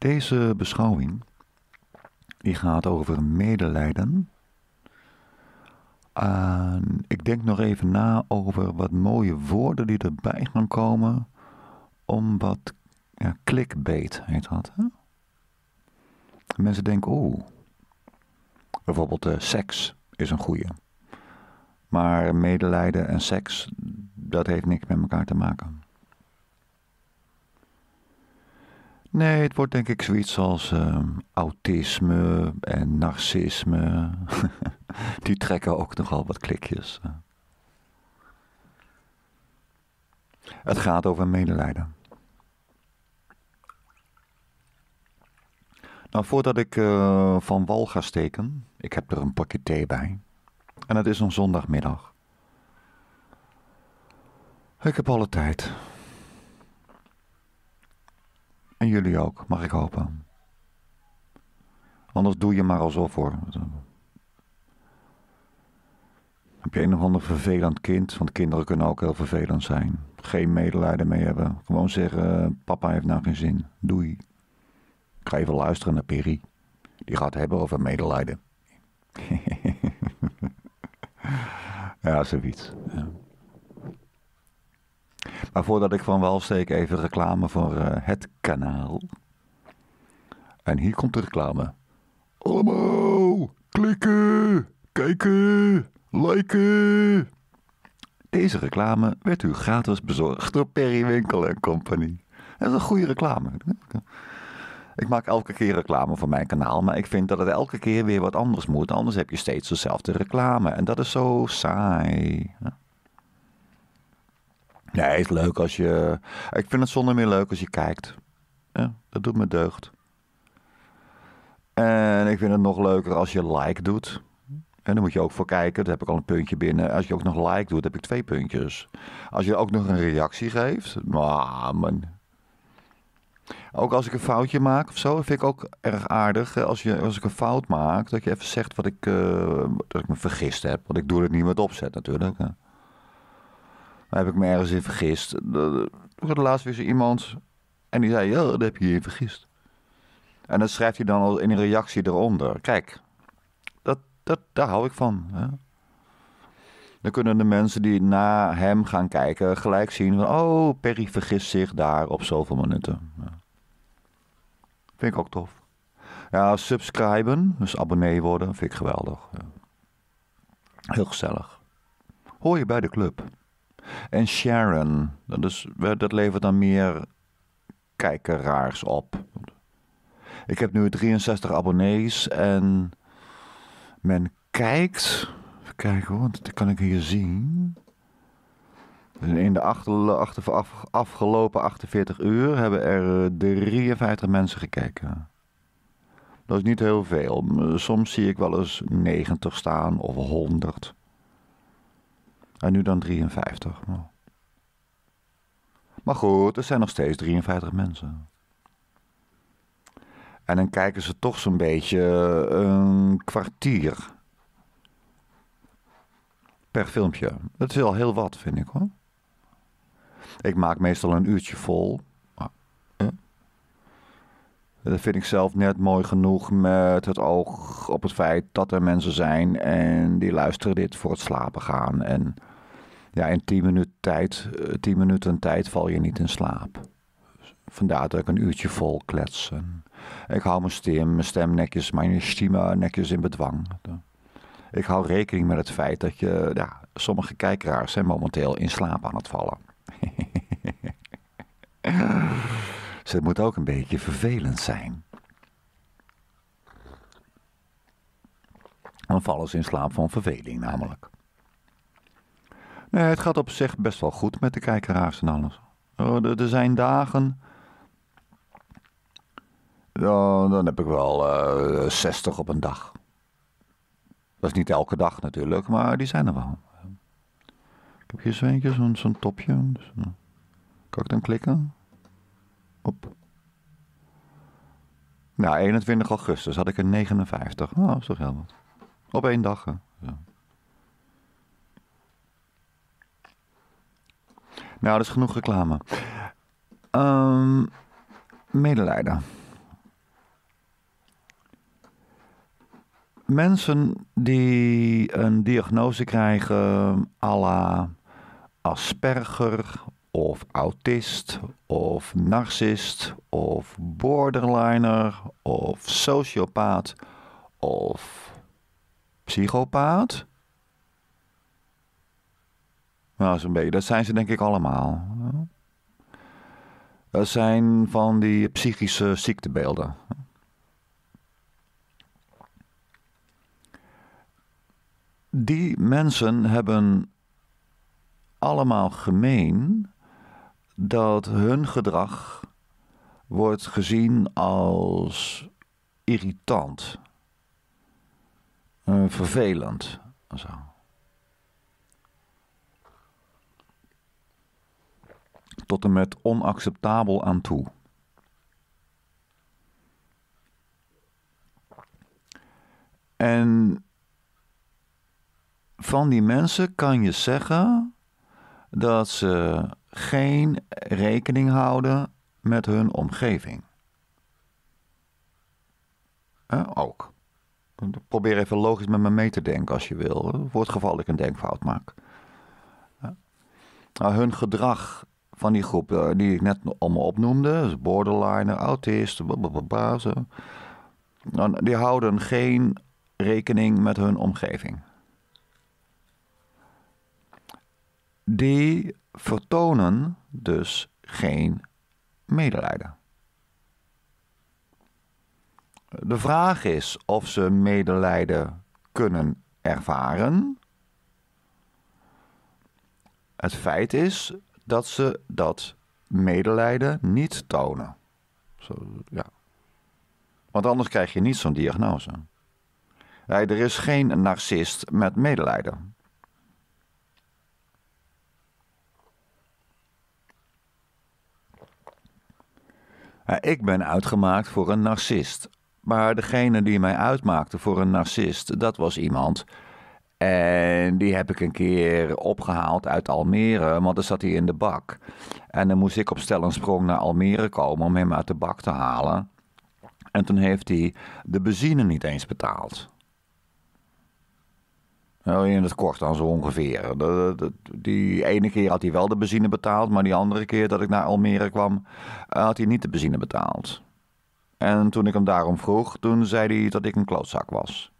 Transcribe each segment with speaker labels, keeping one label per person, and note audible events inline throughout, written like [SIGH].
Speaker 1: Deze beschouwing die gaat over medelijden. ik denk nog even na over wat mooie woorden die erbij gaan komen. Om wat ja, clickbait heet dat. Hè? Mensen denken, oeh, bijvoorbeeld eh, seks is een goede. Maar medelijden en seks, dat heeft niks met elkaar te maken. Nee, het wordt denk ik zoiets als ehm, autisme en narcisme. [LAUGHS] Die trekken ook nogal wat klikjes. Het gaat over medelijden. Nou, voordat ik eh, van wal ga steken, ik heb er een pakje thee bij. En het is een zondagmiddag. Ik heb alle tijd. En jullie ook, mag ik hopen. Anders doe je maar alsof hoor. Heb je een of ander vervelend kind? Want kinderen kunnen ook heel vervelend zijn. Geen medelijden mee hebben. Gewoon zeggen: eh, Papa heeft nou geen zin. Doei. Ik ga even luisteren naar Perry. Die gaat hebben over medelijden. [LAUGHS] ja, zoiets. Ja. Maar voordat ik van wal steek, even reclame voor eh, het kanaal. En hier komt de reclame. Allemaal klikken, kijken, liken. Deze reclame werd u gratis bezorgd door Perry Winkel en Company. Dat is een goede reclame. Ik maak elke keer reclame voor mijn kanaal, maar ik vind dat het elke keer weer wat anders moet. Anders heb je steeds dezelfde reclame en dat is zo saai. Nee, het is leuk als je. Ik vind het zonder meer leuk als je kijkt. Ja, dat doet me deugd. En ik vind het nog leuker als je like doet. En daar moet je ook voor kijken. Daar heb ik al een puntje binnen. Als je ook nog like doet, heb ik twee puntjes. Als je ook nog een reactie geeft. Ah, man. Ook als ik een foutje maak of zo, vind ik ook erg aardig. Als, je, als ik een fout maak, dat je even zegt wat ik, eh, dat ik me vergist heb. Want ik doe het niet met opzet natuurlijk. Maar heb ik me ergens in vergist. Toen de laatst weer zo iemand en die zei, ja, dat heb je je vergist. En dat schrijft hij dan al in een reactie eronder. Kijk, dat, dat, daar hou ik van. Hè? Dan kunnen de mensen die na hem gaan kijken gelijk zien van... oh, Perry vergist zich daar op zoveel minuten. Vind ik ook tof. Ja, subscriben, dus abonnee worden, vind ik geweldig. Heel gezellig. Hoor je bij de club. En Sharon, dat, is, dat levert dan meer kijkeraars op. Ik heb nu 63 abonnees en men kijkt. Even kijken hoor, dat kan ik hier zien. Dus in de afgelopen 48 uur hebben er 53 eh, mensen gekeken. Dat is niet heel veel. Soms zie ik wel eens 90 staan of 100. En nu dan 53. Nou. Maar goed, er zijn nog steeds 53 mensen. En dan kijken ze toch zo'n beetje eh, een kwartier per filmpje. Dat is wel heel wat, vind ik hoor. Ik maak meestal een uurtje vol. Dat vind ik zelf net mooi genoeg met het oog op het feit dat er mensen zijn en die luisteren dit voor het slapen gaan. En ja, in tien minuten, tijd, eh, tien minuten tijd val je niet in slaap. Vandaar dat ik een uurtje vol kletsen. Ik hou mijn stem, mijn stem netjes, mijn stima netjes in bedwang. Ik hou rekening met het feit dat je, ja, sommige kijkeraars zijn momenteel in slaap aan het vallen. dus [LAUGHS] het moet ook een beetje vervelend zijn. Dan vallen ze in slaap van verveling namelijk. Nee, het gaat op zich best wel goed met de kijkeraars en alles. Oh, er zijn dagen. Dan, dan heb ik wel uh, eh, 60 op een dag. Dat is niet elke dag natuurlijk, maar die zijn er wel. Ik heb hier zo eentje, zo'n topje. Dus, uh, kan ik dan klikken? Op. Nou, 21 augustus had ik een 59. Oh, dat is toch heel wat. Op één dag. Hè. Nou, dat is genoeg reclame. Um, medelijden. Mensen die een diagnose krijgen à la Asperger of autist of narcist of borderliner of sociopaat of psychopaat nou, zo'n beetje. Dat zijn ze denk ik allemaal. Dat zijn van die psychische ziektebeelden. Die mensen hebben allemaal gemeen dat hun gedrag wordt gezien als irritant, eh, vervelend. Zo. tot en met onacceptabel aan toe. En van die mensen kan je zeggen dat ze geen rekening houden met hun omgeving. ook. Probeer even logisch met me mee te denken als je wil. Voor het geval ik een denkfout maak. Nou, hun gedrag van die groep eh, die ik net allemaal opnoemde, dus borderliner, autisten, blablabla, die houden geen rekening met hun omgeving. Die vertonen dus geen medelijden. De vraag is of ze medelijden kunnen ervaren. Het feit is dat ze dat medelijden niet tonen. Zo, ja. Want anders krijg je niet zo'n diagnose. er is geen narcist met medelijden. Ik ben uitgemaakt voor een narcist. Maar degene die mij uitmaakte voor een narcist, dat was iemand en die heb ik een keer opgehaald uit Almere, want dan zat hij in de bak. En dan moest ik op stel en sprong naar Almere komen om hem uit de bak te halen. En toen heeft hij de benzine niet eens betaald. Nou, in het kort dan zo ongeveer. die ene keer had hij wel de benzine betaald, maar die andere keer dat ik naar Almere kwam, eh, had hij niet de benzine betaald. En toen ik hem daarom vroeg, toen zei hij dat ik een klootzak was.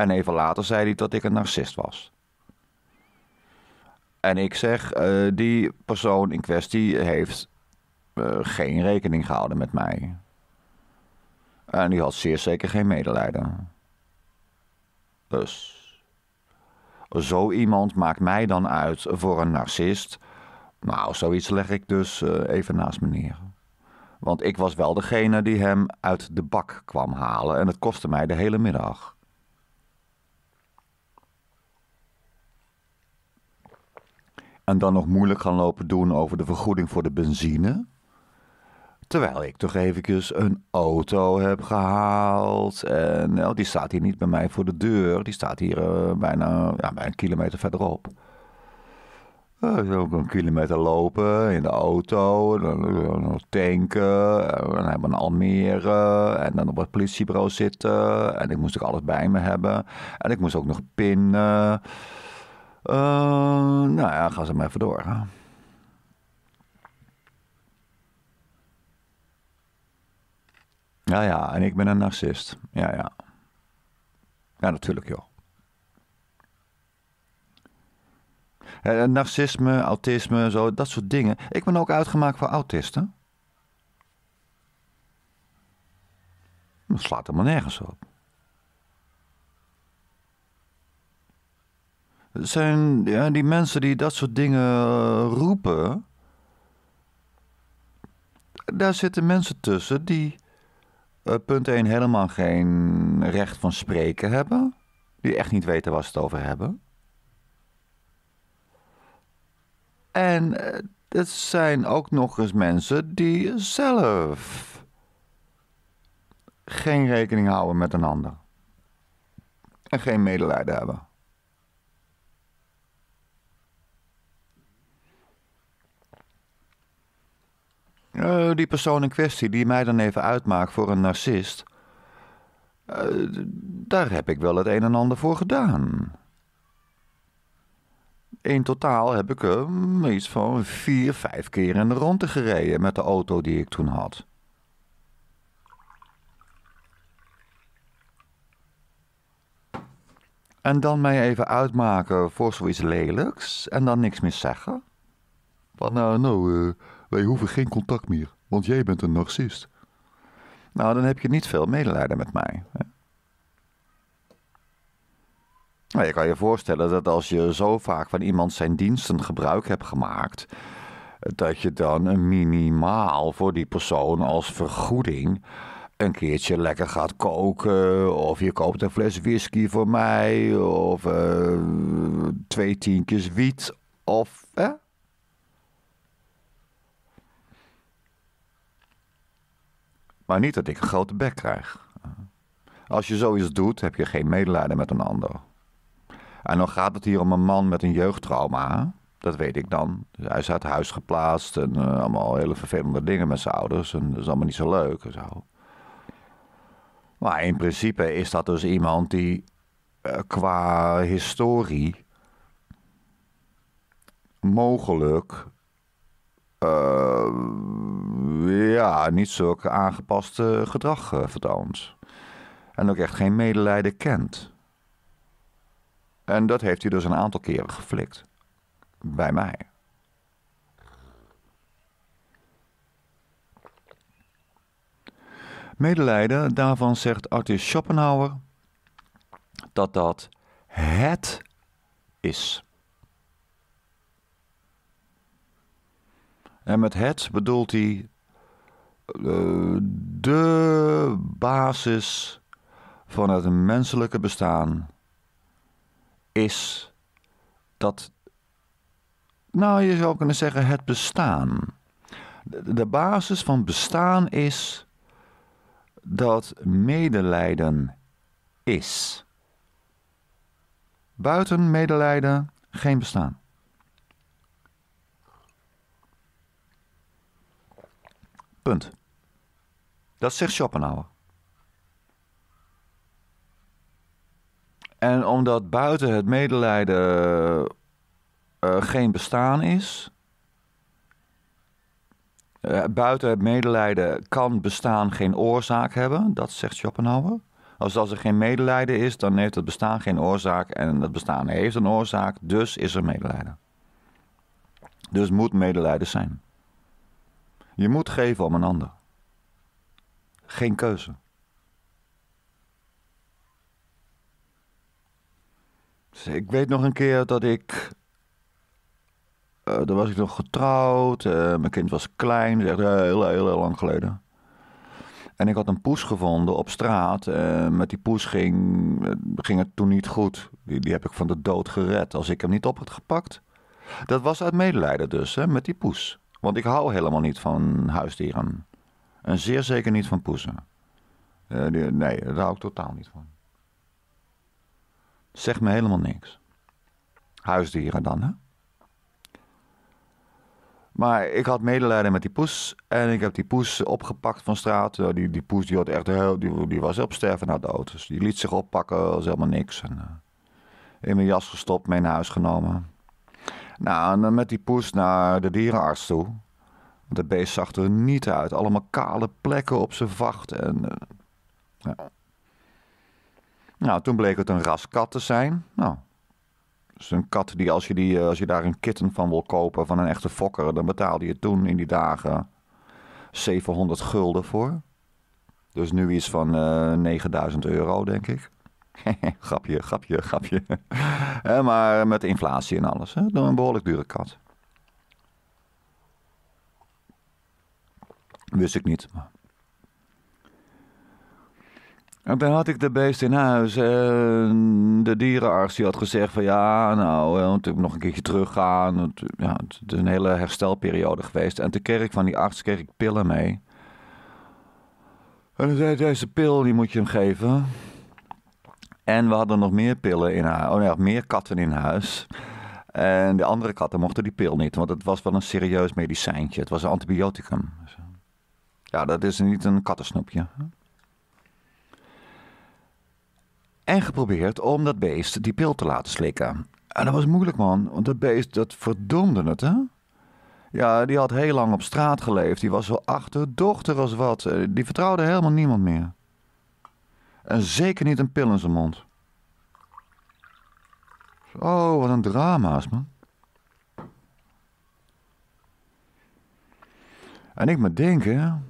Speaker 1: En even later zei hij dat ik een narcist was. En ik zeg, eh, die persoon in kwestie heeft eh, geen rekening gehouden met mij. En die had zeer zeker geen medelijden. Dus. Zo iemand maakt mij dan uit voor een narcist. Nou, zoiets leg ik dus eh, even naast me neer. Want ik was wel degene die hem uit de bak kwam halen en het kostte mij de hele middag. En dan nog moeilijk gaan lopen doen over de vergoeding voor de benzine. Terwijl ik toch eventjes een auto heb gehaald. En nou, die staat hier niet bij mij voor de deur. Die staat hier eh, bijna, ja, een kilometer verderop. Uh, ook een kilometer lopen in de auto. Dan eh, tanken. En hebben een Almere. En dan op het politiebureau zitten. En ik moest ook alles bij me hebben. En ik moest ook nog pinnen. Eh, nou ja, gaan ze maar even door. Ja, ja, en ik ben een narcist. Ja, ja. Ja, natuurlijk joh. Eh, eh, narcisme, autisme, zo, dat soort dingen. Ik ben ook uitgemaakt voor autisten. Dat slaat helemaal nergens op. zijn ja, die mensen die dat soort dingen eh, roepen. Daar zitten mensen tussen die, eh, punt 1, helemaal geen recht van spreken hebben. Die echt niet weten waar ze het over hebben. En eh, het zijn ook nog eens mensen die zelf geen rekening houden met een ander. En geen medelijden hebben. Eh, die persoon in kwestie die mij dan even uitmaakt voor een narcist. Eh, daar heb ik wel het een en ander voor gedaan. In totaal heb ik hem iets van vier, vijf keer in de ronde gereden met de auto die ik toen had. En dan mij even uitmaken voor zoiets lelijks en dan niks meer zeggen? Van nou, nou, eh, wij hoeven geen contact meer, want jij bent een narcist. Nou, dan heb je niet veel medelijden met mij. Hè? Nou, je kan je voorstellen dat als je zo vaak van iemand zijn diensten gebruik hebt gemaakt, dat je dan minimaal voor die persoon als vergoeding een keertje lekker gaat koken. Of je koopt een fles whisky voor mij. Of eh, twee tientjes wiet. Of. Hè? Maar niet dat ik een grote bek krijg. Als je zoiets doet, heb je geen medelijden met een ander. En dan gaat het hier om een man met een jeugdtrauma. Dat weet ik dan. Dus hij is uit huis geplaatst en eh, allemaal hele vervelende dingen met zijn ouders. En dat is allemaal niet zo leuk en zo. Maar in principe is dat dus iemand die eh, qua historie mogelijk eh, ja, niet zulke aangepaste eh, gedrag eh, vertoont. En ook echt geen medelijden kent. En dat heeft hij dus een aantal keren geflikt. Bij mij. Medelijden, daarvan zegt Arthur Schopenhauer dat dat het is. En met het bedoelt hij eh, de basis van het menselijke bestaan is dat, nou je zou kunnen zeggen, het bestaan. De, de basis van bestaan is dat medelijden is. Buiten medelijden geen bestaan. Punt. Dat zegt Schopenhauer. En omdat buiten het medelijden eh, eh, geen bestaan is, eh, buiten het medelijden kan bestaan geen oorzaak hebben, dat zegt Schopenhauer. Als, als er geen medelijden is, dan heeft het bestaan geen oorzaak en het bestaan heeft een oorzaak, dus is er medelijden. Dus moet medelijden zijn. Je moet geven om een ander geen keuze. Dus ik weet nog een keer dat ik. Uh, daar was ik nog getrouwd, eh, mijn kind was klein, dus echt heel, heel, heel lang geleden. En ik had een poes gevonden op straat. en eh, met die poes ging, ging het toen niet goed. Die, die heb ik van de dood gered. Als ik hem niet op had gepakt. Dat was uit medelijden dus, hè, met die poes. Want ik hou helemaal niet van huisdieren. En zeer zeker niet van poezen. Eh, nee, daar hou ik totaal niet van. Zegt me helemaal niks. Huisdieren dan, hè? Maar ik had medelijden met die poes. En ik heb die poes opgepakt van straat. Die, die poes die had echt heel, die, die was op sterven na dood. Dus die liet zich oppakken, was helemaal niks. En, eh, in mijn jas gestopt, mee naar huis genomen. Nou, en dan eh, met die poes naar de dierenarts toe. Want de beest zag er niet uit. Allemaal kale plekken op zijn vacht. En, eh, ja. Nou, toen bleek het een ras kat te zijn. Nou, dus een kat die als, je die eh, als je daar een kitten van wil kopen van een echte fokker, dan betaalde je toen in die dagen 700 gulden voor. Dus nu iets van 9000 eh, euro, denk ik. [LAUGHS] grapje, grapje, grapje. [LAUGHS] maar met inflatie en alles. Hè? een behoorlijk dure kat. Wist ik niet. En toen had ik de beest in huis en de dierenarts die had gezegd van ja, nou, moet ik nog een keertje teruggaan. Het, ja, het is een hele herstelperiode geweest. En toen kreeg ik van die arts kreeg ik pillen mee. En toen zei deze pil, die moet je hem geven. En we hadden nog meer pillen in huis, oh nee, meer katten in huis. En de andere katten mochten die pil niet, want het was wel een serieus medicijntje. Het was een antibioticum. Ja, dat is niet een kattensnoepje. En geprobeerd om dat beest die pil te laten slikken. En dat was moeilijk, man. Want dat beest, dat verdomde het, hè? Ja, die had heel lang op straat geleefd. Die was zo achterdochtig als wat. Eh, die vertrouwde helemaal niemand meer. En zeker niet een pil in zijn mond. Oh, wat een drama's, man. En ik me denken,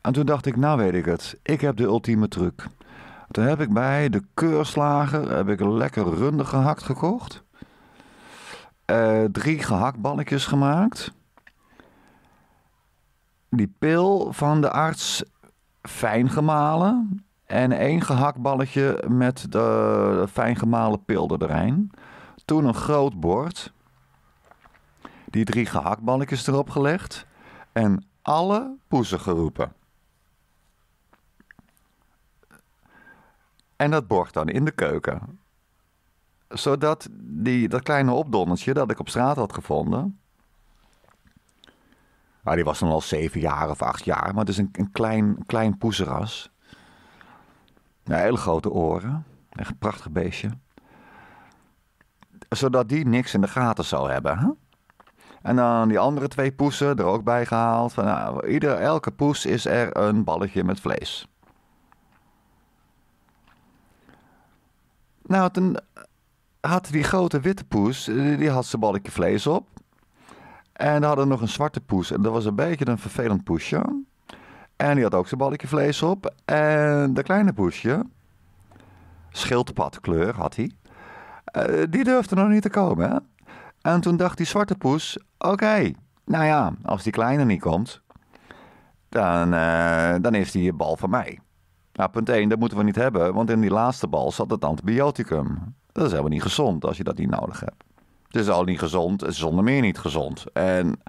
Speaker 1: en toen dacht ik, nou weet ik het, ik heb de ultieme truc. Toen heb ik bij de keurslager heb ik lekker runde gehakt gekocht. Eh, drie gehaktballetjes gemaakt. Die pil van de arts fijn gemalen. En één gehaktballetje met de fijn gemalen pil erin. Toen een groot bord. Die drie gehaktballetjes erop gelegd. En alle poezen geroepen. En dat borg dan in de keuken. Zodat die, dat kleine opdonnetje dat ik op straat had gevonden. Nou, die was dan al zeven jaar of acht jaar, maar het is een, een klein, klein poeseras. hele grote oren. Echt een prachtig beestje. Zodat die niks in de gaten zou hebben. Hè? En dan die andere twee poesen, er ook bij gehaald. Van, nou, ieder, elke poes is er een balletje met vlees. Nou, toen had die grote witte poes, eh, die had zijn balkje vlees op. En dan hadden nog een zwarte poes. En dat was een beetje een vervelend poesje. En die had ook zijn balkje vlees op. En de kleine poesje, schildpadkleur had hij. Eh, die durfde nog niet te komen. Hè? En toen dacht die zwarte poes: oké, nou ja, als die kleine niet komt, dan, uh, dan is die bal van mij. Nou, punt 1, dat moeten we niet hebben, want in die laatste bal zat het antibioticum. Dat is helemaal niet gezond als je dat niet nodig hebt. Het is al niet gezond, het is zonder meer niet gezond. En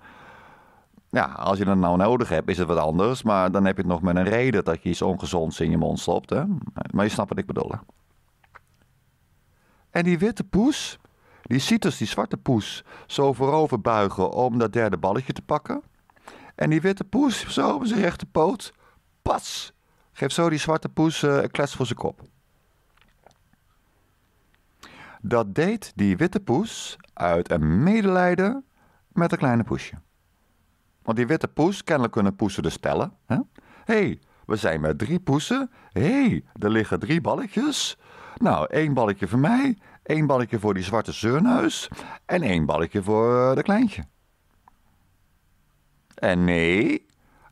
Speaker 1: ja, als je dat nou nodig hebt, is het wat anders. Maar dan heb je het nog met een reden dat je iets ongezonds in je mond stopt. Hè? Maar je snapt wat ik bedoel. En die witte poes, die ziet dus die zwarte poes zo voorover buigen om dat derde balletje te pakken. En die witte poes, zo op zijn rechterpoot, pas, Geef zo die zwarte poes eh, een klets voor zijn kop. Dat deed die witte poes uit een medelijden met een kleine poesje. Want die witte poes, kennelijk kunnen poesen de spellen. Hé, hey, we zijn met drie poesen. Hé, hey, er liggen drie balletjes. Nou, één balletje voor mij, één balletje voor die zwarte zeurneus en één balletje voor eh, de kleintje. En nee,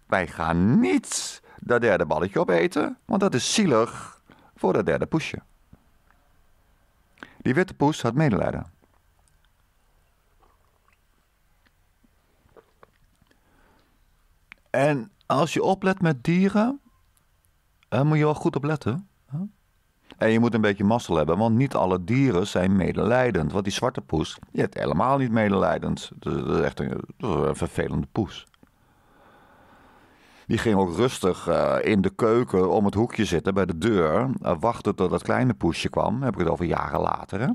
Speaker 1: wij gaan niets dat derde balletje opeten, want dat is zielig voor dat derde poesje. Die witte poes had medelijden. En als je oplet met dieren, dan eh, moet je wel goed op letten. En je moet een beetje mazzel hebben, want niet alle dieren zijn medelijdend. Want die zwarte poes, die heeft helemaal niet medelijdend. Dus dat is echt een vervelende poes. Die ging ook rustig eh, in de keuken om het hoekje zitten bij de deur. Uh, eh, wachten tot dat kleine poesje kwam. Heb ik het over jaren later. Hè?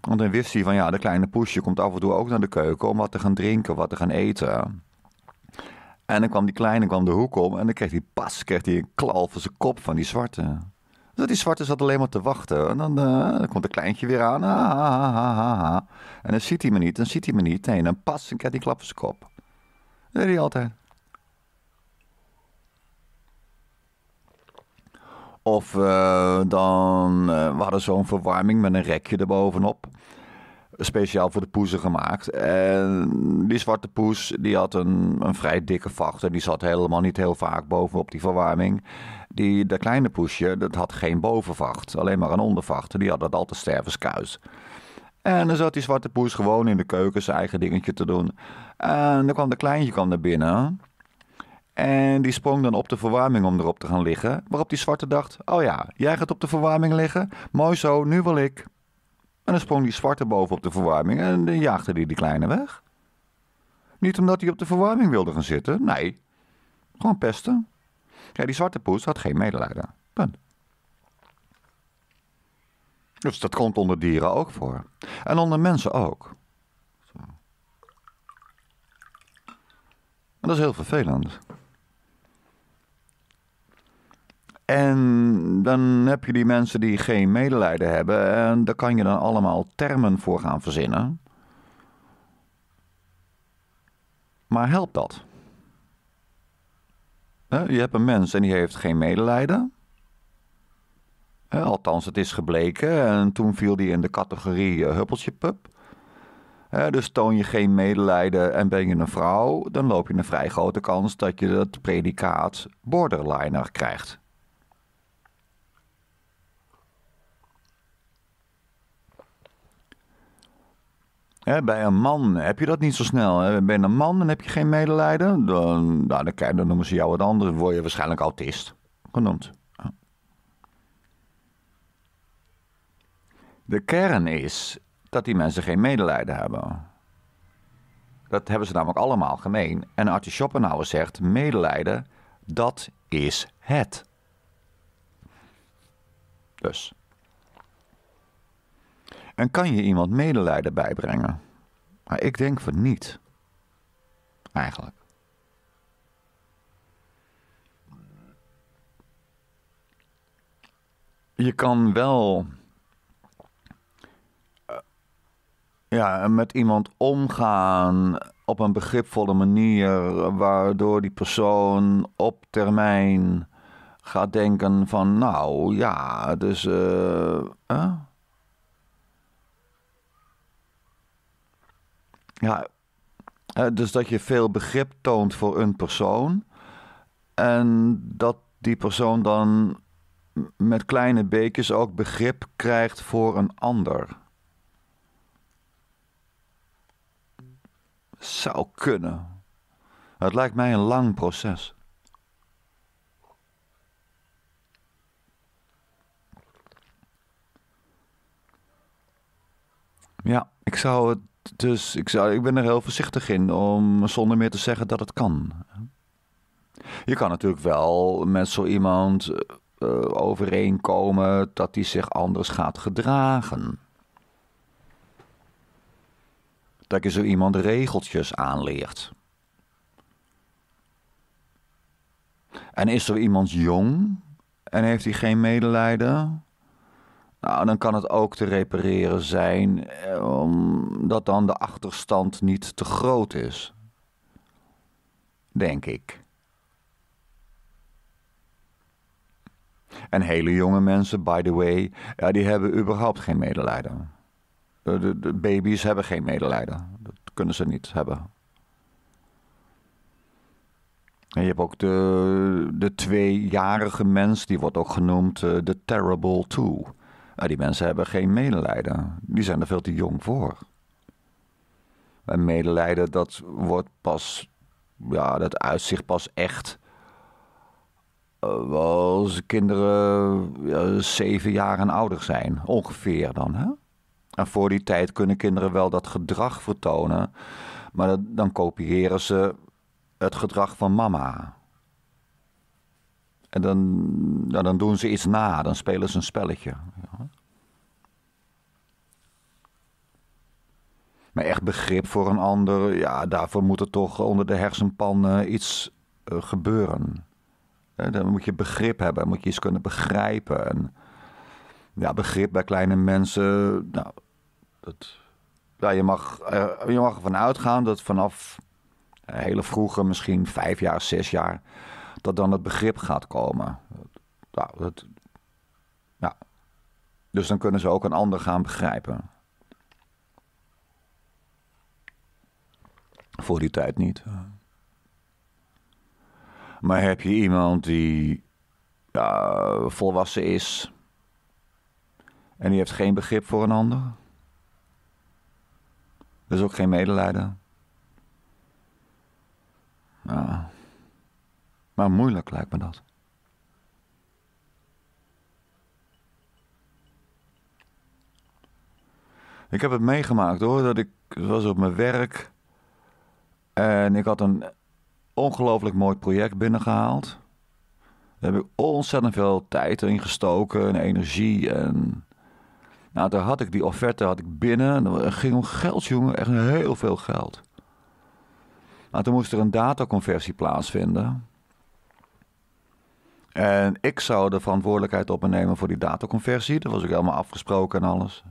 Speaker 1: Want dan wist hij van ja, de kleine poesje komt af en toe ook naar de keuken om wat te gaan drinken, wat te gaan eten. En dan kwam die kleine kwam de hoek om en dan kreeg hij pas kreeg hij een klal voor zijn kop van die zwarte. Dus die zwarte zat alleen maar te wachten. En dan, eh, komt de kleintje weer aan. Ah, ah, ah, en dan ziet hij me niet, dan ziet hij me niet. Nee, dan pas en hij klap van zijn kop. Dat deed hij altijd. Of eh, dan eh, we hadden zo'n verwarming met een rekje erbovenop. Speciaal voor de poezen gemaakt. En die zwarte poes die had een, een vrij dikke vacht. En die zat helemaal niet heel vaak bovenop die verwarming. Die, de kleine poesje dat had geen bovenvacht. Alleen maar een ondervacht. Die had dat altijd stervenskuis. En dan zat die zwarte poes gewoon in de keuken zijn eigen dingetje te doen. En dan kwam de kleintje kwam naar binnen. En die sprong dan op de verwarming om erop te gaan liggen. Waarop die zwarte dacht: Oh ja, jij gaat op de verwarming liggen. Mooi zo, nu wil ik. En dan sprong die zwarte boven op de verwarming en dan jaagde die die kleine weg. Niet omdat hij op de verwarming wilde gaan zitten, nee. Gewoon pesten. Ja, die zwarte poes had geen medelijden. Punt. Dus dat komt onder dieren ook voor. En onder mensen ook. En dat is heel vervelend. En dan heb je die mensen die geen medelijden hebben. En daar kan je dan allemaal termen voor gaan verzinnen. Maar helpt dat? Je hebt een mens en die heeft geen medelijden. Althans, het is gebleken. En toen viel die in de categorie eh, huppeltje pup. Dus toon je geen medelijden en ben je een vrouw, dan loop je een vrij grote kans dat je dat predicaat borderliner krijgt. bij een man heb je dat niet zo snel. Hè. Ben je een man en heb je geen medelijden, dan, nou, dan, dan noemen ze jou wat anders. Dan word je waarschijnlijk autist genoemd. De kern is dat die mensen geen medelijden hebben. Dat hebben ze namelijk allemaal gemeen. En Arthur Schopenhauer zegt: medelijden, dat is het. Dus. En kan je iemand medelijden bijbrengen? Maar ik denk van niet. Eigenlijk. Je kan wel eh, ja, met iemand omgaan op een begripvolle manier, waardoor die persoon op termijn gaat denken van, nou ja, dus uh, Ja, dus dat je veel begrip toont voor een persoon. En dat die persoon dan met kleine beekjes ook begrip krijgt voor een ander. Zou kunnen. Het lijkt mij een lang proces. Ja, ik zou het dus ik, zou, ik ben er heel voorzichtig in om zonder meer te zeggen dat het kan. Je kan natuurlijk wel met zo iemand eh, overeenkomen dat hij zich anders gaat gedragen. Dat je zo iemand regeltjes aanleert. En is zo iemand jong en heeft hij geen medelijden? Nou, dan kan het ook te repareren zijn, eh, omdat dan de achterstand niet te groot is. Denk ik. En hele jonge mensen, by the way, ja, die hebben überhaupt geen medelijden. De, baby's hebben geen medelijden. Dat kunnen ze niet hebben. En je hebt ook de, de tweejarige mens, die wordt ook genoemd eh, de Terrible Two. Nou, die mensen hebben geen medelijden. Die zijn er veel te jong voor. En medelijden, dat wordt pas. Ja, dat uitzicht pas echt. Eh, als kinderen ja, zeven jaar en ouder zijn. Ongeveer dan, hè? En voor die tijd kunnen kinderen wel dat gedrag vertonen. Maar dan kopiëren ze het gedrag van mama. En dan, ja, dan doen ze iets na, dan spelen ze een spelletje. Maar echt begrip voor een ander, ja, daarvoor moet er toch onder de hersenpan eh, iets eh, gebeuren. Eh, dan moet je begrip hebben, moet je iets kunnen begrijpen. En, ja, begrip bij kleine mensen, nou, dat, ja, je, mag, je mag ervan uitgaan dat vanaf hele vroege, misschien vijf jaar, zes jaar, dat dan het begrip gaat komen. Nou, ja. Dus dan kunnen ze ook een ander gaan begrijpen. Voor die tijd niet. Maar heb je iemand die ja, volwassen is en die heeft geen begrip voor een ander? Dus ook geen medelijden. Ja. Maar moeilijk lijkt me dat. Ik heb het meegemaakt hoor, dat ik was op mijn werk en ik had een ongelooflijk mooi project binnengehaald. Daar heb ik ontzettend veel tijd in gestoken en energie. En nou, toen had ik die offerte had ik binnen. het ging om geld, jongen. Echt heel veel geld. Nou, toen moest er een dataconversie plaatsvinden. En ik zou de verantwoordelijkheid op me nemen voor die dataconversie. Dat was ook helemaal afgesproken en alles.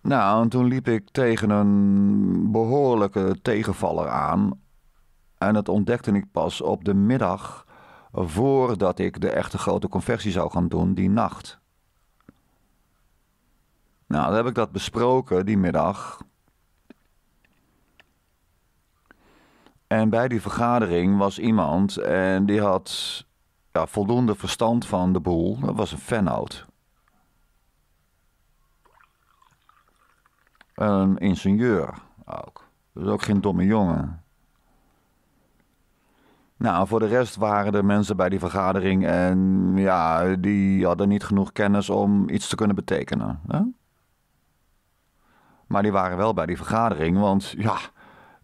Speaker 1: Nou, en toen liep ik tegen een behoorlijke tegenvaller aan. En dat ontdekte ik pas op de middag voordat ik de echte grote conversie zou gaan doen die nacht. Nou, dan heb ik dat besproken die middag En bij die vergadering was iemand en die had ja, voldoende verstand van de boel. Dat was een fanout. Een ingenieur ook. Dus ook geen domme jongen. Nou, voor de rest waren er mensen bij die vergadering en ja, die hadden niet genoeg kennis om iets te kunnen betekenen. Hè? Maar die waren wel bij die vergadering, want ja,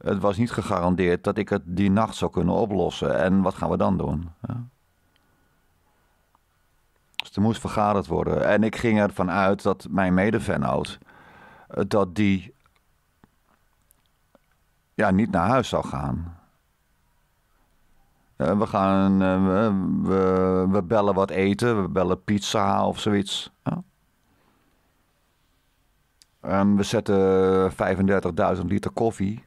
Speaker 1: het was niet gegarandeerd dat ik het die nacht zou kunnen oplossen. En wat gaan we dan doen? Ja. Dus er moest vergaderd worden. En ik ging ervan uit dat mijn medevennoot, eh, dat die ja, niet naar huis zou gaan. Eh, we gaan, eh, we, we bellen wat eten, we bellen pizza of zoiets. En we zetten 35.000 liter koffie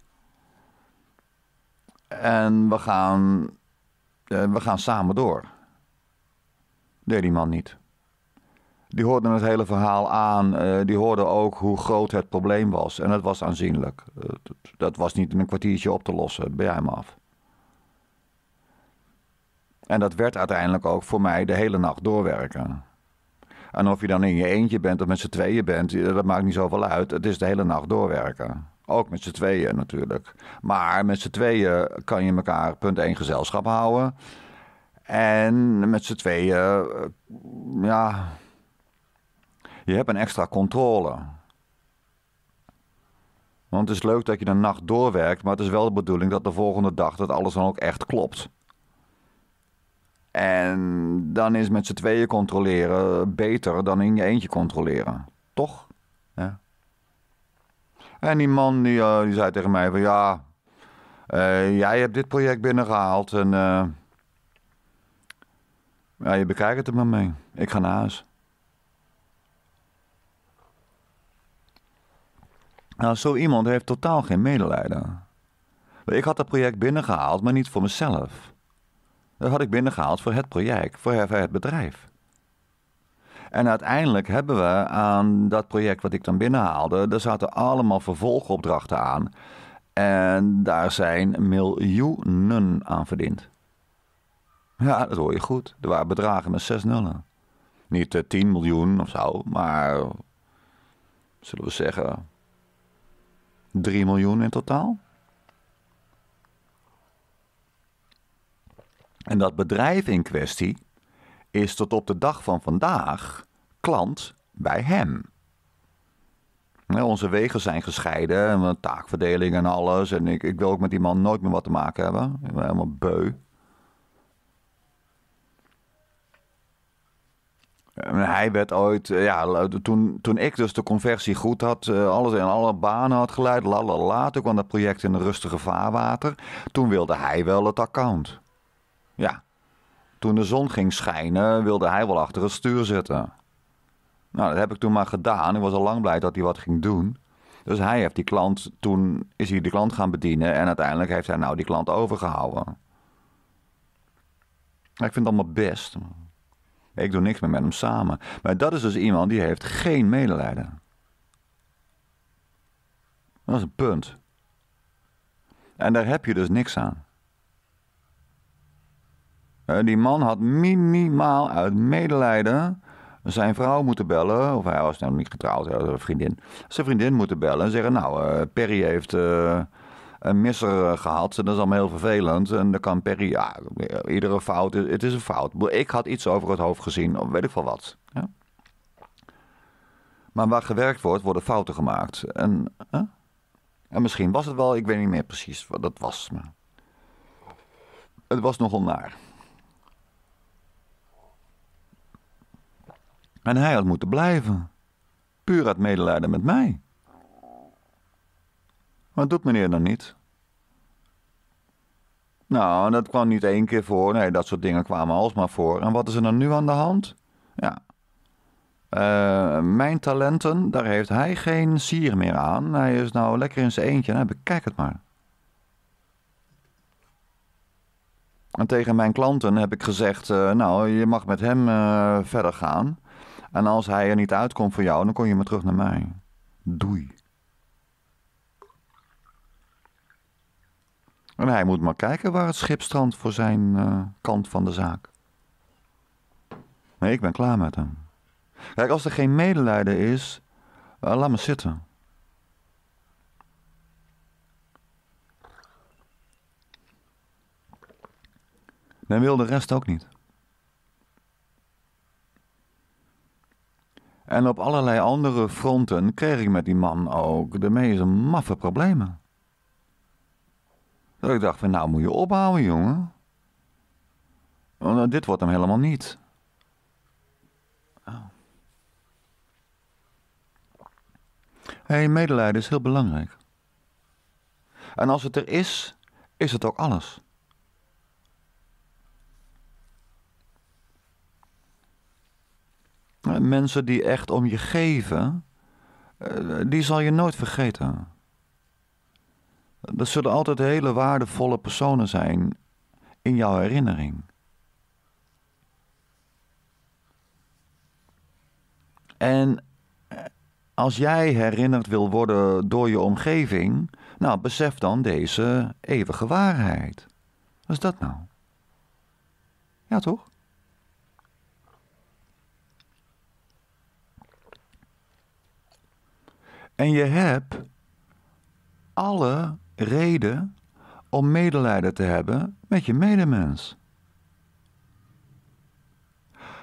Speaker 1: en we gaan, eh, we gaan samen door. Deed die man niet. Die hoorden het hele verhaal aan. Eh, die hoorden ook hoe groot het probleem was. En het was aanzienlijk. Eh, dat was niet in een kwartiertje op te lossen. Ben jij af. En dat werd uiteindelijk ook voor mij de hele nacht doorwerken. En of je dan in je eentje bent of met z'n tweeën bent, dat maakt niet zoveel uit. Het is de hele nacht doorwerken. Ook met z'n tweeën natuurlijk. Maar met z'n tweeën kan je elkaar punt één gezelschap houden. En met z'n tweeën, eh, ja, je hebt een extra controle. Want het is leuk dat je de nacht doorwerkt, maar het is wel de bedoeling dat de volgende dag dat alles dan ook echt klopt. En dan is met z'n tweeën controleren beter dan in je eentje controleren. Toch? En die man die, eh, die zei tegen mij van ja, eh, jij hebt dit project binnengehaald en eh, ja, je bekijkt het er maar mee. Ik ga naar huis. Nou, zo iemand heeft totaal geen medelijden. Ik had dat project binnengehaald, maar niet voor mezelf. Dat had ik binnengehaald voor het project, voor het bedrijf. En uiteindelijk hebben we aan dat project wat ik dan binnenhaalde, daar zaten allemaal vervolgopdrachten aan. En daar zijn miljoenen aan verdiend. Ja, dat hoor je goed. Er waren bedragen met zes nullen. Niet 10 eh, miljoen of zo, maar zullen we zeggen 3 miljoen in totaal. En dat bedrijf in kwestie is tot op de dag van vandaag klant bij hem. Onze wegen zijn gescheiden, taakverdeling en alles. En ik, ik wil ook met die man nooit meer wat te maken hebben. Ik ben helemaal beu. hij werd ooit, eh, ja, toen, toen ik dus de conversie goed had, eh, alles in alle banen had geleid, lalala, toen kwam dat project in de rustige vaarwater. Toen wilde hij wel het account. Ja, toen de zon ging schijnen, wilde hij wel achter het stuur zitten. Nou, dat heb ik toen maar gedaan. Ik was al lang blij dat hij wat ging doen. Dus hij heeft die klant, toen is hij de klant gaan bedienen en uiteindelijk heeft hij nou die klant overgehouden. Ik vind het allemaal best. Ik doe niks meer met hem samen. Maar dat is dus iemand die heeft geen medelijden. Dat is een punt. En daar heb je dus niks aan. Eh, die man had minimaal uit medelijden zijn vrouw moeten bellen. Of hij was namelijk niet getrouwd, hij had een vriendin. Zijn vriendin moeten bellen en zeggen: Nou, eh, Perry heeft. Eh, een misser gehad. En dat is allemaal heel vervelend. En dan kan Perry, ja, iedere fout, het is een fout. Ik had iets over het hoofd gezien, of weet ik veel wat. Ja? Maar waar gewerkt wordt, worden fouten gemaakt. En, en misschien was het wel, ik weet niet meer precies wat dat was. Maar het was nogal naar. En hij had moeten blijven. Puur uit medelijden met mij. Wat doet meneer dan niet? Nou, dat kwam niet één keer voor. Nee, dat soort dingen kwamen alsmaar voor. En wat is er dan nu aan de hand? Ja. Eh, mijn talenten, daar heeft hij geen sier meer aan. Hij is nou lekker in zijn eentje. Nou, bekijk het maar. En tegen mijn klanten heb ik gezegd: eh, Nou, je mag met hem eh, verder gaan. En als hij er niet uitkomt voor jou, dan kon je maar terug naar mij. Doei. En hij moet maar kijken waar het schip strandt voor zijn eh, kant van de zaak. Nee, ik ben klaar met hem. Kijk, als er geen medelijden is, eh, laat me zitten. Dan wil de rest ook niet. En op allerlei andere fronten kreeg ik met die man ook de meest maffe problemen. Dat ik dacht van nou moet je ophouden jongen. Want eh, dit wordt hem helemaal niet. Hé, oh. hey, medelijden is heel belangrijk. En als het er is, is het ook alles. mensen die echt om je geven, eh, die zal je nooit vergeten. Dat zullen altijd hele waardevolle personen zijn in jouw herinnering. En eh, als jij herinnerd wil worden door je omgeving, nou besef dan deze eeuwige waarheid. Wat is dat nou? Ja, toch? En je hebt alle reden om medelijden te hebben met je medemens.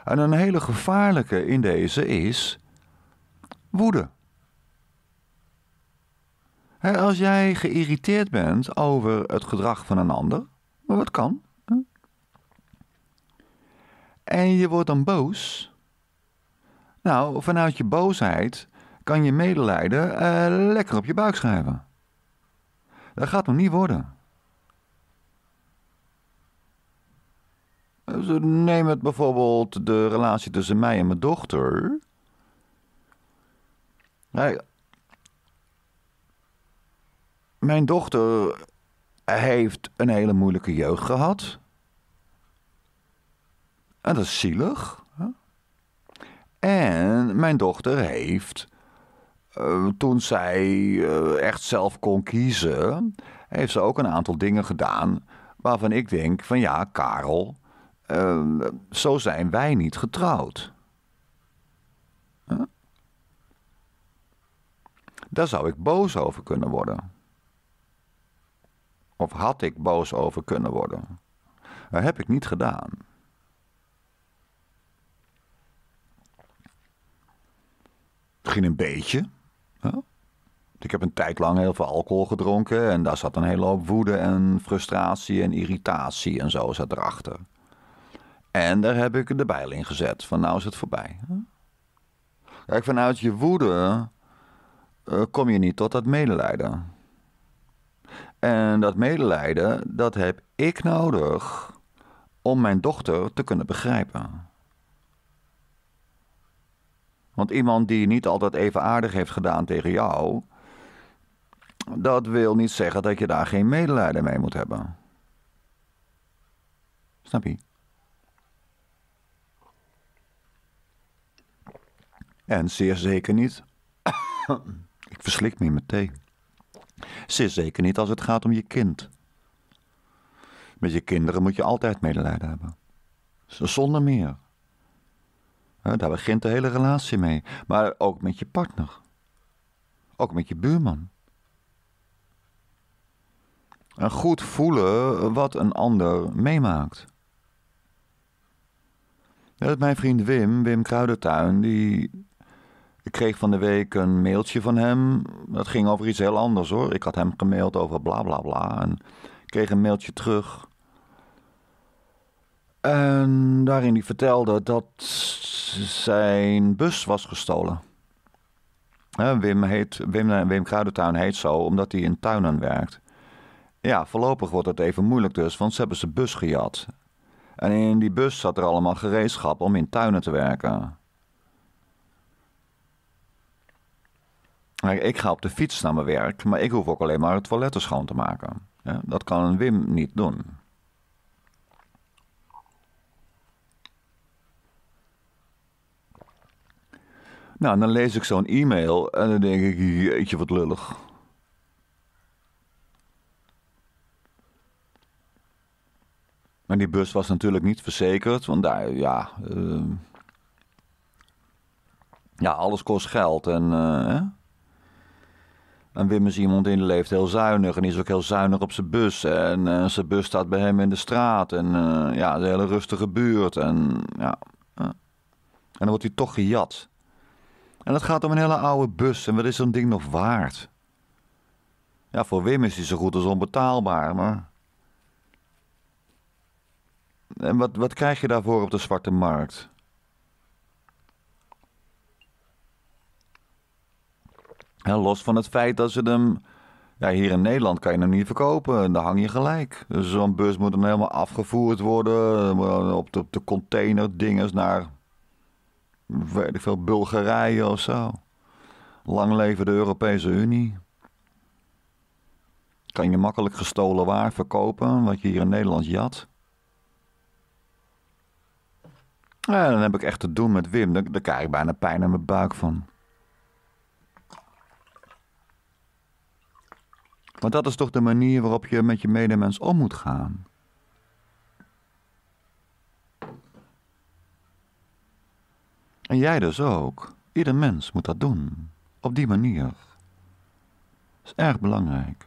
Speaker 1: En een hele gevaarlijke in deze is woede. als jij geïrriteerd bent over het gedrag van een ander, wat kan, en je wordt dan boos, nou, vanuit je boosheid kan je medelijden eh, lekker op je buik schrijven. Dat gaat nog niet worden. Eh, neem het bijvoorbeeld de relatie tussen mij en mijn dochter. mijn dochter heeft een hele moeilijke jeugd gehad. En dat is zielig. En mijn dochter heeft eh, toen zij eh, echt zelf kon kiezen, heeft ze ook een aantal dingen gedaan waarvan ik denk van ja, Karel, eh, zo zijn wij niet getrouwd. Daar zou ik boos over kunnen worden. Of had ik boos over kunnen worden. Dat heb ik niet gedaan. Misschien een beetje. Ja. Ik heb een tijd lang heel veel alcohol gedronken en daar zat een hele hoop woede en frustratie en irritatie en zo zat erachter. En daar heb ik de bijl in gezet van nou is het voorbij. Kijk, vanuit je woede eh, kom je niet tot dat medelijden. En dat medelijden, dat heb ik nodig om mijn dochter te kunnen begrijpen. Want iemand die niet altijd even aardig heeft gedaan tegen jou, dat wil niet zeggen dat je daar geen medelijden mee moet hebben. Snap je? En zeer zeker niet. [COUGHS] ik verslik me in mijn thee. Zeer zeker niet als het gaat om je kind. Met je kinderen moet je altijd medelijden hebben. Zonder meer. Daar begint de hele relatie mee. Maar ook met je partner. Ook met je buurman. En goed voelen wat een ander meemaakt. Dat mijn vriend Wim, Wim Kruidentuin, die... Ik kreeg van de week een mailtje van hem. Dat ging over iets heel anders hoor. Ik had hem gemaild over bla bla bla. En kreeg een mailtje terug. En daarin die vertelde dat zijn bus was gestolen. Wim, heet, Wim, eh, Wim Kruidentuin heet zo omdat hij in tuinen werkt. Ja, voorlopig wordt het even moeilijk dus, want ze hebben zijn bus gejat. En in die bus zat er allemaal gereedschap om in tuinen te werken. Ik ga op de fiets naar mijn werk, maar ik hoef ook alleen maar het toiletten schoon te maken. Dat kan een Wim niet doen. Nou, en dan lees ik zo'n e-mail en dan denk ik, jeetje wat lullig. Maar die bus was natuurlijk niet verzekerd, want daar, ja... Ehm, ja, alles kost geld en... Eh, en Wim is iemand in de leeft heel zuinig en die is ook heel zuinig op zijn bus. En eh, zijn bus staat bij hem in de straat en eh, ja, de hele rustige buurt en ja... En dan wordt hij toch gejat. En het gaat om een hele oude bus. En wat is zo'n ding nog waard? Ja, voor Wim is die zo goed als onbetaalbaar, maar... En wat, wat krijg je daarvoor op de zwarte markt? los van het feit dat ze hem... Ja, hier in Nederland kan je hem niet verkopen. En daar hang je gelijk. Dus zo'n bus moet dan helemaal afgevoerd worden. Eh, op de, op de container dinges naar weet ik veel, Bulgarije of zo. Lang leven de Europese Unie. Kan je makkelijk gestolen waar verkopen, wat je hier in Nederland jat. Ja, dan heb ik echt te doen met Wim. Daar, krijg ik bijna pijn in mijn buik van. Want dat is toch de manier waarop je met je medemens om moet gaan. En jij dus ook. Ieder mens moet dat doen. Op die manier. Dat is erg belangrijk.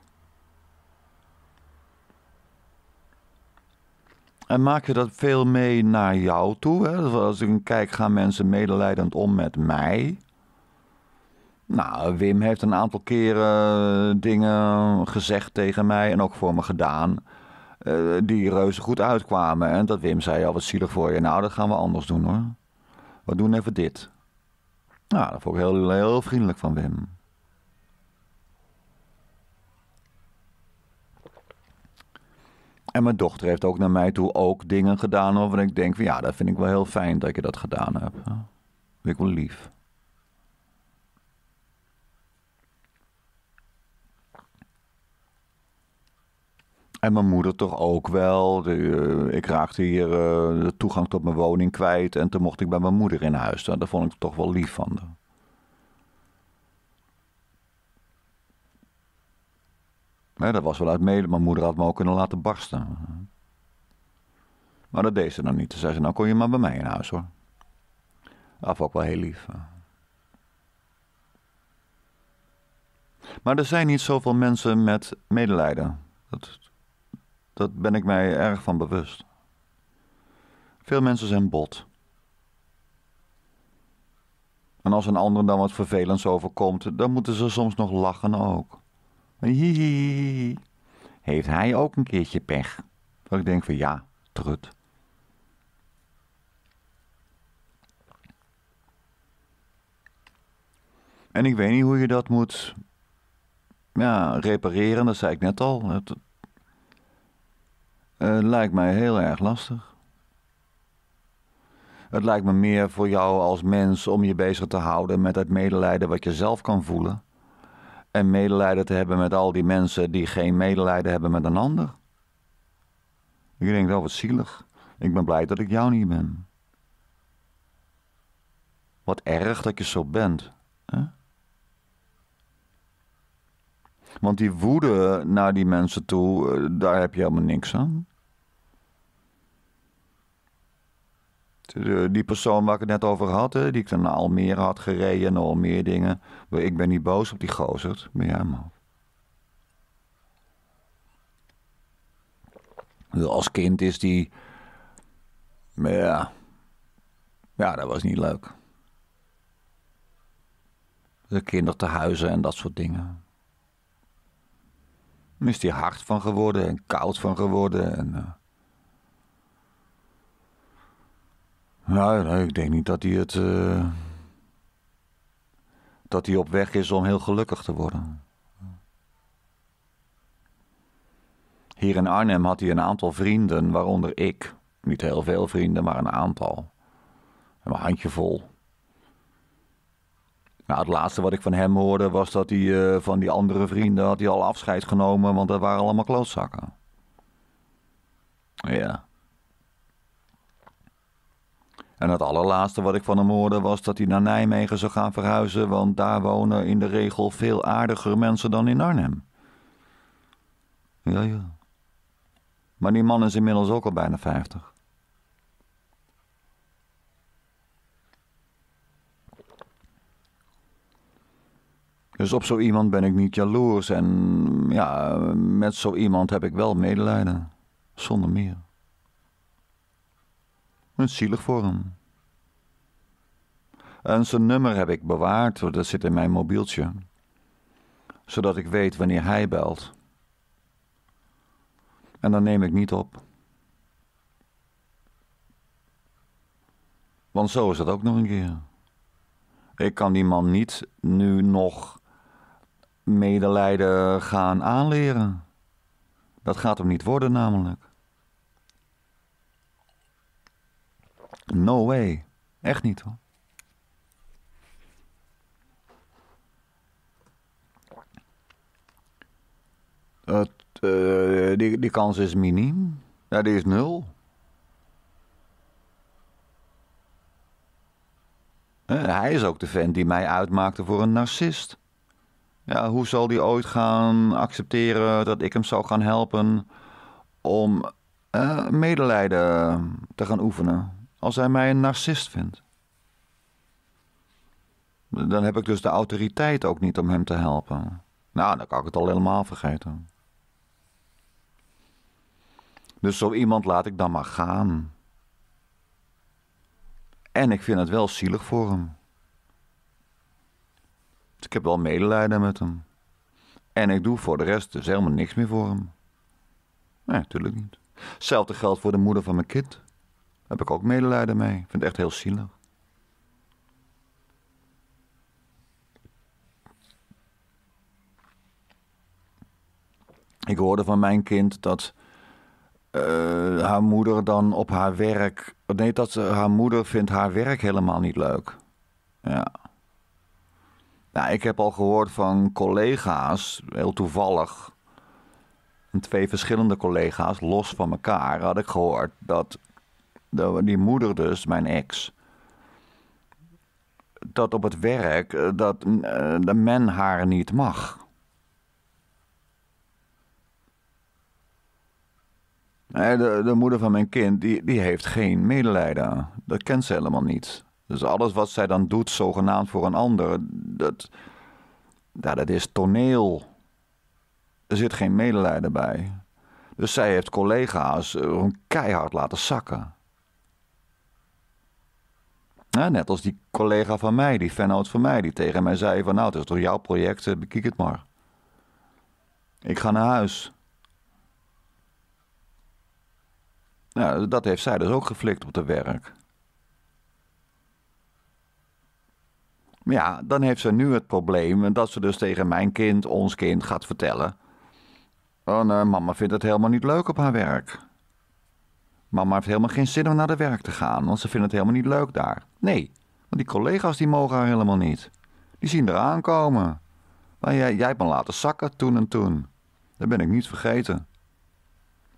Speaker 1: En maak je dat veel mee naar jou toe? Hè? Dus als ik kijk, gaan mensen medelijdend om met mij? Nou, Wim heeft een aantal keren eh, dingen gezegd tegen mij en ook voor me gedaan. Eh, die reuze goed uitkwamen. En dat Wim zei al wat zielig voor je. Nou, dat gaan we anders doen hoor we doen even dit. Nou, dat vond ik heel, heel vriendelijk van Wim. En mijn dochter heeft ook naar mij toe ook dingen gedaan waarvan ik denk van ja, dat vind ik wel heel fijn dat je dat gedaan hebt. Vind ik wel lief. En mijn moeder toch ook wel. Eh, ik raakte hier eh, de toegang tot mijn woning kwijt. En toen mocht ik bij mijn moeder in huis. Nou, daar vond ik toch wel lief van. dat was wel uit mede. Mijn moeder had me ook kunnen laten barsten. Maar dat deed ze dan niet. Ze zei ze, nou kon je maar bij mij in huis hoor. Dat ook wel heel lief. Maar er zijn niet zoveel mensen met medelijden. Dat dat ben ik mij erg van bewust. Veel mensen zijn bot. En als een ander dan wat vervelends overkomt, dan moeten ze soms nog lachen ook. Heeft hij ook een keertje pech? Dat ik denk van ja, trut. En ik weet niet hoe je dat moet ja, repareren, dat zei ik net al. Eh, het lijkt mij heel erg lastig. Het lijkt me meer voor jou als mens om je bezig te houden met het medelijden wat je zelf kan voelen. En medelijden te hebben met al die mensen die geen medelijden hebben met een ander. Ik denk dat wat zielig. Ik ben blij dat ik jou niet ben. Wat erg dat je zo bent. Want die woede naar die mensen toe, eh, daar heb je helemaal niks aan. Die persoon waar ik het net over had, die ik dan naar Almere had gereden en al meer dingen. Ik ben niet boos op die gozer, maar ja, man. Als kind is die. Ja. Ja, dat was niet leuk. De kinderen te huizen en dat soort dingen is hij hard van geworden en koud van geworden. En, nou, ik denk niet dat hij het. Eh, dat hij op weg is om heel gelukkig te worden. Hier in Arnhem had hij een aantal vrienden, waaronder ik. Niet heel veel vrienden, maar een aantal. Een handjevol. Nou, het laatste wat ik van hem hoorde was dat hij eh, van die andere vrienden had hij al afscheid genomen, want dat waren allemaal klootzakken. Ja. En het allerlaatste wat ik van hem hoorde was dat hij naar Nijmegen zou gaan verhuizen, want daar wonen in de regel veel aardiger mensen dan in Arnhem. Ja, ja. Maar die man is inmiddels ook al bijna 50. Dus op zo iemand ben ik niet jaloers. En ja, met zo iemand heb ik wel medelijden. Zonder meer. Een zielig voor hem. En zijn nummer heb ik bewaard, dat zit in mijn mobieltje. Zodat ik weet wanneer hij belt. En dan neem ik niet op. Want zo is dat ook nog een keer. Ik kan die man niet nu nog medelijden gaan aanleren. Dat gaat hem niet worden, namelijk. No way. Echt niet hoor. Het, eh, die, die kans is miniem. Ja, die is nul. Eh, hij is ook de vent die mij uitmaakte voor een narcist ja, hoe zal die ooit gaan accepteren dat ik hem zou gaan helpen om uh, medelijden te gaan oefenen als hij mij een narcist vindt? Dan heb ik dus de autoriteit ook niet om hem te helpen. Nou, dan kan ik het al helemaal vergeten. Dus zo iemand laat ik dan maar gaan. En ik vind het wel zielig voor hem ik heb wel medelijden met hem. En ik doe voor de rest dus helemaal niks meer voor hem. Nee, natuurlijk niet. Hetzelfde geldt voor de moeder van mijn kind. Daar heb ik ook medelijden mee. Ik vind het echt heel zielig. Ik hoorde van mijn kind dat eh, haar moeder dan op haar werk. Nee, dat ze, haar moeder vindt haar werk helemaal niet leuk. Ja. Nou, ik heb al gehoord van collega's, heel toevallig, twee verschillende collega's, los van elkaar, had ik gehoord dat die moeder dus, mijn ex, dat op het werk eh, dat mm, eh, de men haar niet mag. De, de moeder van mijn kind, die, die heeft geen medelijden. Dat kent ze helemaal niet. Dus alles wat zij dan doet, zogenaamd voor een ander, dat, daar, dat is toneel. Er zit geen medelijden bij. Dus zij heeft collega's een eh, keihard laten zakken. Ja, net als die collega van mij, die fanout van mij, die tegen mij zei van nou, het is door jouw project, eh, bekijk het maar. Ik ga naar huis. Nou, dat heeft zij dus ook geflikt op de werk. Maar ja, dan heeft ze nu het probleem dat ze dus tegen mijn kind, ons kind, gaat vertellen. Oh, nee, mama vindt het helemaal niet leuk op haar werk. Mama heeft helemaal geen zin om naar de werk te gaan, want ze vindt het helemaal niet leuk daar. Nee, want die collega's die mogen haar helemaal niet. Die zien eraan komen. Maar jij, jij hebt me laten zakken toen en toen. Dat ben ik niet vergeten.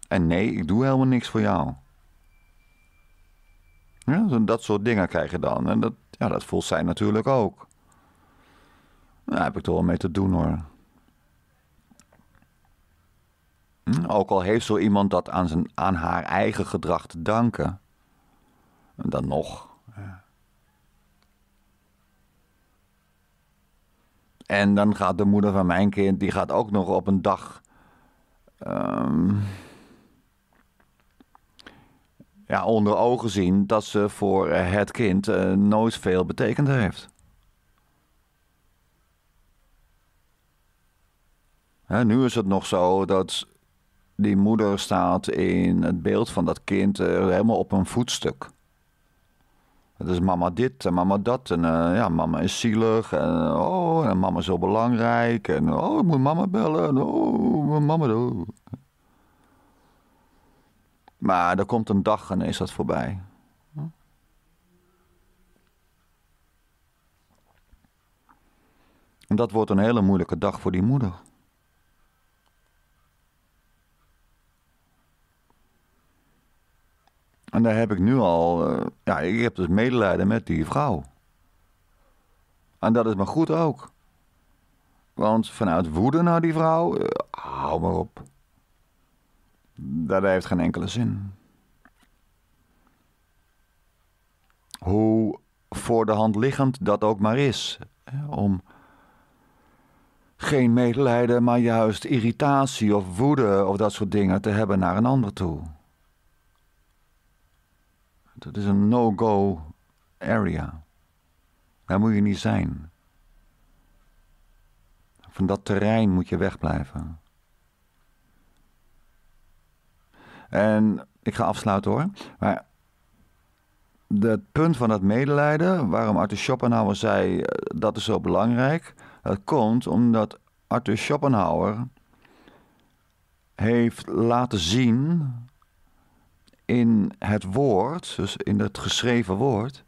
Speaker 1: En nee, ik doe helemaal niks voor jou. Ja, dat soort dingen krijg je dan. En dat, ja, dat voelt zij natuurlijk ook. Daar heb ik toch wel mee te doen hoor. Hm, ook al heeft zo iemand dat aan, zijn, aan haar eigen gedrag te danken, dan nog. En dan gaat de moeder van mijn kind, die gaat ook nog op een dag ehm, ja, onder ogen zien dat ze voor eh, het kind eh, nooit veel betekend heeft. nu is het nog zo dat die moeder staat in het beeld van dat kind eh, helemaal op een voetstuk. Het is mama dit en mama dat. En ja, mama is zielig. En oh, en mama is zo belangrijk. En oh, ik moet mama bellen. En oh, mama. Oh. Maar er komt een dag en is dat voorbij. En dat wordt een hele moeilijke dag voor die moeder. En daar heb ik nu al, eh, ja, ik heb dus medelijden met die vrouw. En dat is maar goed ook. Want vanuit woede naar die vrouw, eh, hou maar op. Dat heeft geen enkele zin. Hoe voor de hand liggend dat ook maar is, om geen medelijden, maar juist irritatie of woede of dat soort dingen te hebben naar een ander toe. Dat is een no-go area. Daar moet je niet zijn. Van dat terrein moet je wegblijven. En ik ga afsluiten hoor. Maar het punt van dat medelijden, waarom Arthur Schopenhauer zei eh, dat is zo belangrijk, dat komt omdat Arthur Schopenhauer heeft laten zien in het woord, dus in het geschreven woord,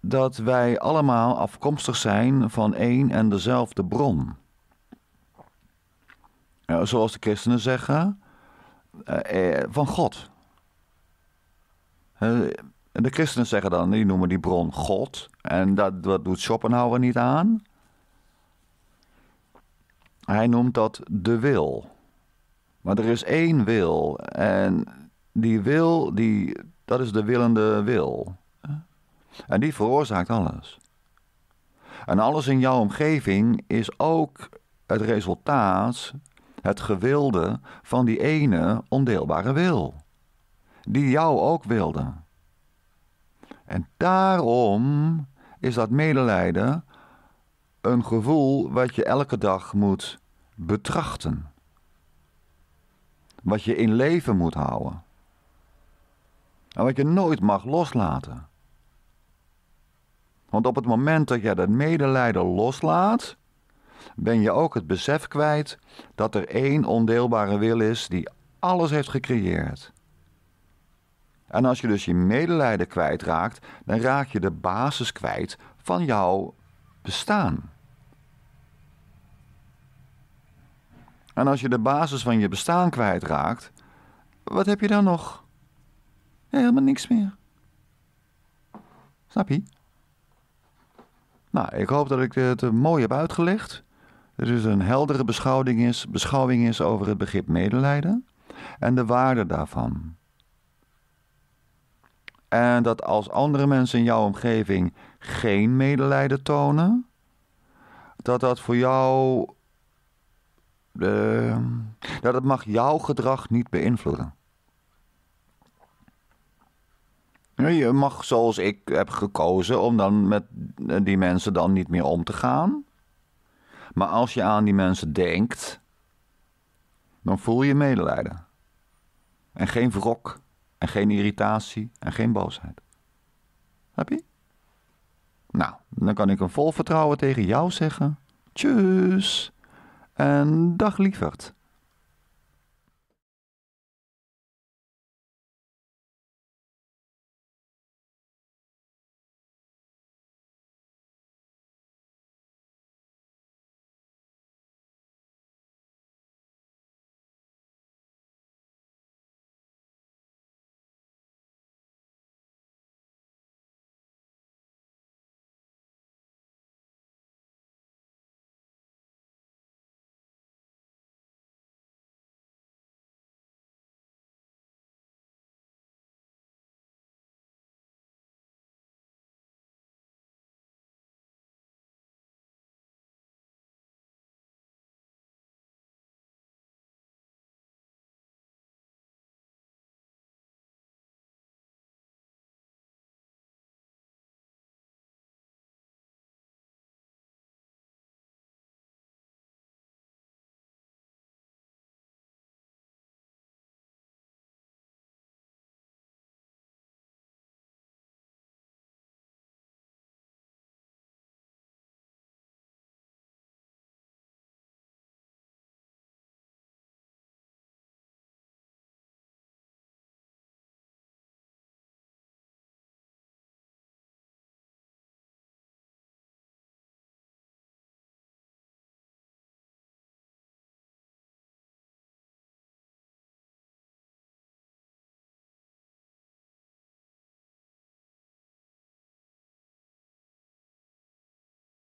Speaker 1: dat wij allemaal afkomstig zijn van één en dezelfde bron. Zoals de christenen zeggen, eh, eh, van God. Uh, de christenen zeggen dan, die noemen die bron God. En dat, dat doet Schopenhauer niet aan. Hij noemt dat de wil. Maar er is één wil. En die wil, die, dat is de willende wil. En die veroorzaakt alles. En alles in jouw omgeving is ook het resultaat het gewilde van die ene ondeelbare wil, die jou ook wilde. En daarom is dat medelijden een gevoel wat je elke dag moet betrachten, wat je in leven moet houden en wat je nooit mag loslaten. Want op het moment dat jij dat medelijden loslaat, ben je ook het besef kwijt dat er één ondeelbare wil is die alles heeft gecreëerd. En als je dus je medelijden kwijtraakt, dan raak je de basis kwijt van jouw bestaan. En als je de basis van je bestaan kwijtraakt, wat heb je dan nog? Helemaal niks meer. Snap je? Nou, ik hoop dat ik het eh, mooi heb uitgelegd er dus een heldere beschouwing is, beschouwing is over het begrip medelijden en de waarde daarvan. En dat als andere mensen in jouw omgeving geen medelijden tonen, dat dat voor jou. Ehm, dat het mag jouw gedrag niet beïnvloeden. Je mag zoals ik heb gekozen om dan met die mensen dan niet meer om te gaan. Maar als je aan die mensen denkt, dan voel je medelijden. En geen wrok, en geen irritatie, en geen boosheid. Heb je? Nou, dan kan ik een vol vertrouwen tegen jou zeggen: Tjus en dag lieverd.